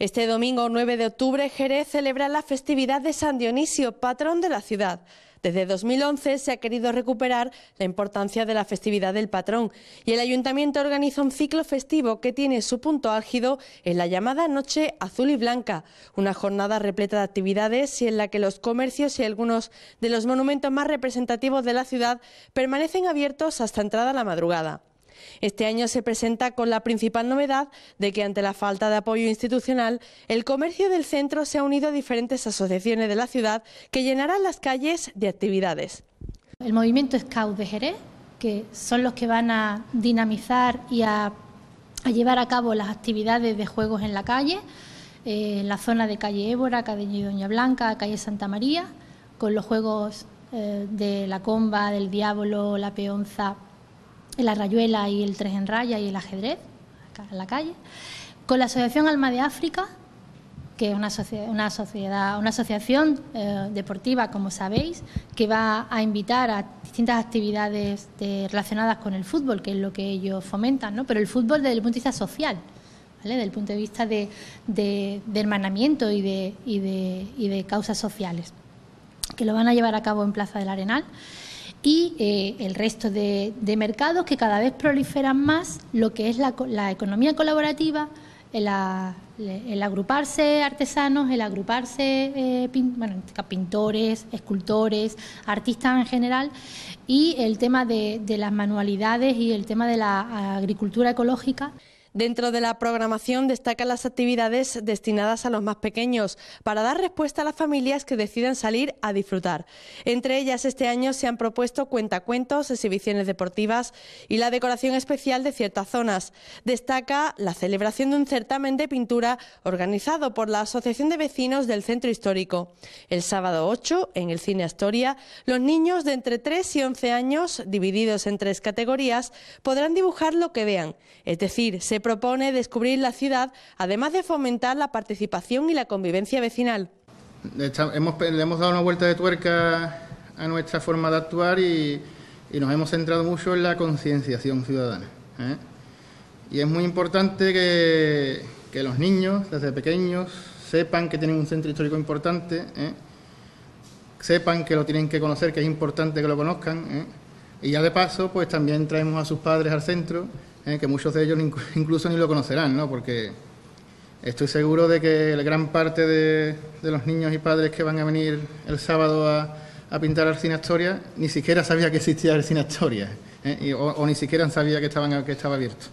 Este domingo 9 de octubre, Jerez celebra la festividad de San Dionisio, patrón de la ciudad. Desde 2011 se ha querido recuperar la importancia de la festividad del patrón y el ayuntamiento organiza un ciclo festivo que tiene su punto álgido en la llamada Noche Azul y Blanca, una jornada repleta de actividades y en la que los comercios y algunos de los monumentos más representativos de la ciudad permanecen abiertos hasta entrada la madrugada. Este año se presenta con la principal novedad de que ante la falta de apoyo institucional, el comercio del centro se ha unido a diferentes asociaciones de la ciudad que llenarán las calles de actividades. El movimiento Scout de Jerez, que son los que van a dinamizar y a, llevar a cabo las actividades de juegos en la calle, eh, en la zona de calle Évora, calle Doña Blanca, calle Santa María, con los juegos eh, de la comba, del diablo, la peonza, el rayuela y el tres en raya y el ajedrez, acá en la calle, con la Asociación Alma de África, que es una, sociedad, una, sociedad, una asociación eh, deportiva, como sabéis, que va a invitar a distintas actividades eh, relacionadas con el fútbol, que es lo que ellos fomentan, ¿no? pero el fútbol desde el punto de vista social. Desde el punto de vista de, hermanamiento y y, y de, causas sociales, que lo van a llevar a cabo en Plaza del Arenal y eh, el resto de, mercados que cada vez proliferan más lo que es la, economía colaborativa, el, agruparse artesanos, el agruparse eh, este pintores, escultores, artistas en general y el tema de las manualidades y el tema de la agricultura ecológica. Dentro de la programación destacan las actividades destinadas a los más pequeños para dar respuesta a las familias que decidan salir a disfrutar. Entre ellas este año se han propuesto cuentacuentos, exhibiciones deportivas y la decoración especial de ciertas zonas. Destaca la celebración de un certamen de pintura organizado por la Asociación de Vecinos del Centro Histórico. El sábado 8, en el Cine Astoria, los niños de entre 3 y 11 años, divididos en tres categorías, podrán dibujar lo que vean, es decir, se propone descubrir la ciudad, además de fomentar la participación y la convivencia vecinal. hemos, le hemos dado una vuelta de tuerca a nuestra forma de actuar y, y nos hemos centrado mucho en la concienciación ciudadana. ¿eh? Y es muy importante que, que, los niños, desde pequeños, sepan que tienen un centro histórico importante, ¿eh? sepan que lo tienen que conocer, que es importante que lo conozcan. ¿eh? Y ya de paso, pues también traemos a sus padres al centro eh, que muchos de ellos incluso ni lo conocerán, ¿no? Porque estoy seguro de que la gran parte de, los niños y padres que van a venir el sábado a, pintar Arcina Historia ni siquiera sabía que existía Arcina Historia, eh, o, ni siquiera sabía que, que estaba abierto.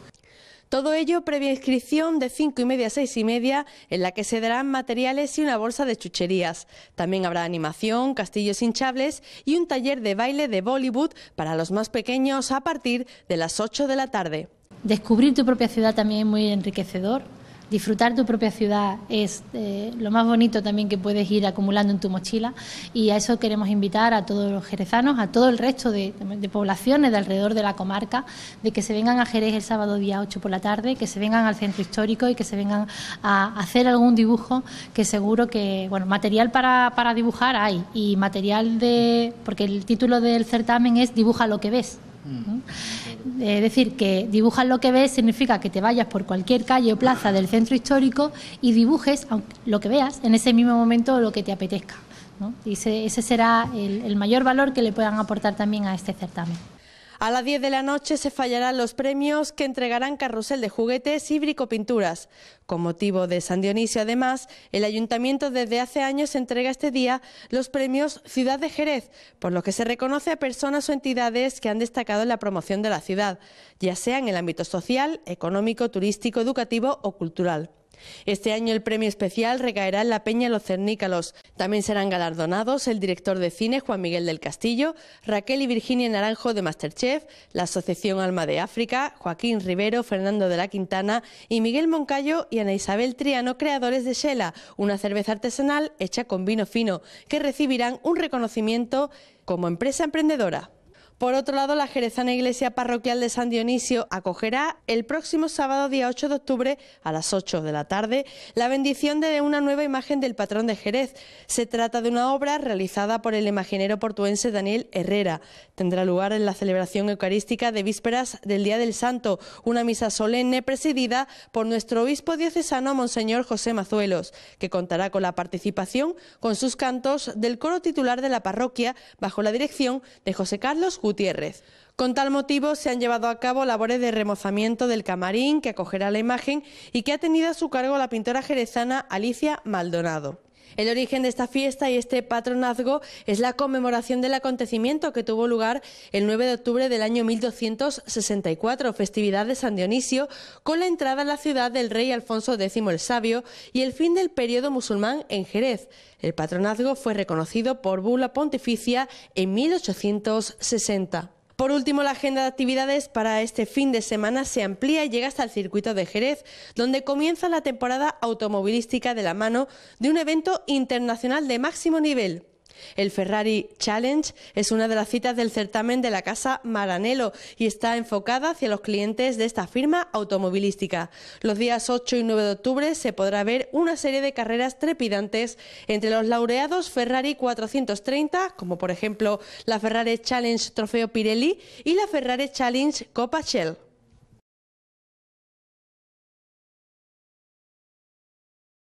Todo ello previa inscripción de 5 y media a 6 y media, en la que se darán materiales y una bolsa de chucherías. También habrá animación, castillos hinchables y un taller de baile de Bollywood para los más pequeños a partir de las 8 de la tarde. Descubrir tu propia ciudad también es muy enriquecedor. Disfrutar tu propia ciudad es eh, lo más bonito también que puedes ir acumulando en tu mochila y a eso queremos invitar a todos los jerezanos, a todo el resto de, poblaciones de alrededor de la comarca, de que se vengan a Jerez el sábado día 8 por la tarde, que se vengan al centro histórico y que se vengan a hacer algún dibujo que seguro que, bueno, material para, para dibujar hay y material de, porque el título del certamen es Dibuja lo que ves. Eh, es decir, que dibujas lo que ves significa que te vayas por cualquier calle o plaza del centro histórico y dibujes lo que veas en ese mismo momento lo que te apetezca. Y ese, será el mayor valor que le puedan aportar también a este certamen. A las 10 de la noche se fallarán los premios que entregarán carrusel de juguetes y pinturas. Con motivo de San Dionisio, además, el ayuntamiento desde hace años entrega este día los premios Ciudad de Jerez, por lo que se reconoce a personas o entidades que han destacado en la promoción de la ciudad, ya sea en el ámbito social, económico, turístico, educativo o cultural. Este año el premio especial recaerá en la Peña Los Cernícalos. También serán galardonados el director de cine Juan Miguel del Castillo, Raquel y Virginia Naranjo de Masterchef, la Asociación Alma de África, Joaquín Rivero, Fernando de la Quintana y Miguel Moncayo y Ana Isabel Triano, creadores de Shela, una cerveza artesanal hecha con vino fino, que recibirán un reconocimiento como empresa emprendedora. Por otro lado, la Jerezana Iglesia Parroquial de San Dionisio acogerá el próximo sábado, día 8 de octubre, a las 8 de la tarde, la bendición de una nueva imagen del patrón de Jerez. Se trata de una obra realizada por el imaginero portuense Daniel Herrera. Tendrá lugar en la celebración eucarística de vísperas del Día del Santo, una misa solemne presidida por nuestro obispo diocesano, Monseñor José Mazuelos, que contará con la participación con sus cantos del coro titular de la parroquia, bajo la dirección de José Carlos Gutiérrez. Con tal motivo se han llevado a cabo labores de remozamiento del camarín que acogerá la imagen y que ha tenido a su cargo la pintora jerezana Alicia Maldonado. El origen de esta fiesta y este patronazgo es la conmemoración del acontecimiento que tuvo lugar el 9 de octubre del año 1264, festividad de San Dionisio, con la entrada a la ciudad del rey Alfonso X el Sabio y el fin del periodo musulmán en Jerez. El patronazgo fue reconocido por bula pontificia en 1860. Por último, la agenda de actividades para este fin de semana se amplía y llega hasta el circuito de Jerez, donde comienza la temporada automovilística de la mano de un evento internacional de máximo nivel. El Ferrari Challenge es una de las citas del certamen de la casa Maranello y está enfocada hacia los clientes de esta firma automovilística. Los días 8 y 9 de octubre se podrá ver una serie de carreras trepidantes entre los laureados Ferrari 430, como por ejemplo la Ferrari Challenge Trofeo Pirelli y la Ferrari Challenge Copa Shell.